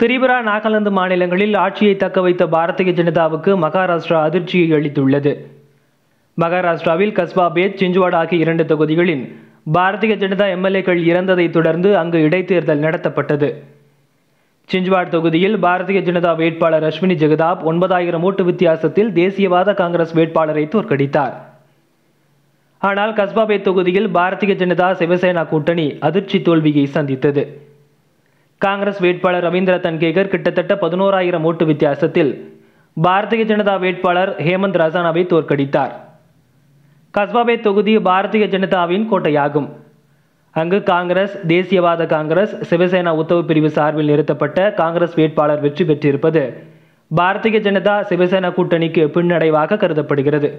திரிபுரா நாகாலாந்து மாநிலங்களில் ஆட்சியை தக்க வைத்த பாரதிய ஜனதாவுக்கு மகாராஷ்டிரா அதிர்ச்சியை அளித்துள்ளது மகாராஷ்டிராவில் கஸ்பா பேத் சிஞ்ச்வாட் ஆகிய இரண்டு தொகுதிகளில் பாரதிய ஜனதா எம்எல்ஏக்கள் இறந்ததை தொடர்ந்து அங்கு இடைத்தேர்தல் நடத்தப்பட்டது சிஞ்ச்வாட் தொகுதியில் பாரதிய ஜனதா வேட்பாளர் அஸ்வினி ஜெகதாப் ஒன்பதாயிரம் ஓட்டு வித்தியாசத்தில் தேசியவாத காங்கிரஸ் வேட்பாளரை தோற்கடித்தார் ஆனால் கஸ்பாபே தொகுதியில் பாரதிய ஜனதா சிவசேனா கூட்டணி அதிர்ச்சி தோல்வியை சந்தித்தது காங்கிரஸ் வேட்பாளர் ரவீந்திர தன்கேகர் கிட்டத்தட்ட பதினோராயிரம் ஓட்டு வித்தியாசத்தில் பாரதிய ஜனதா வேட்பாளர் ஹேமந்த் ரசானாவை தோற்கடித்தார் கஸ்பாபே தொகுதி பாரதிய ஜனதாவின் கோட்டையாகும் அங்கு காங்கிரஸ் தேசியவாத காங்கிரஸ் சிவசேனா உத்தவு பிரிவு சார்பில் நிறுத்தப்பட்ட காங்கிரஸ் வேட்பாளர் வெற்றி பெற்றிருப்பது பாரதிய ஜனதா சிவசேனா கூட்டணிக்கு பின்னடைவாக கருதப்படுகிறது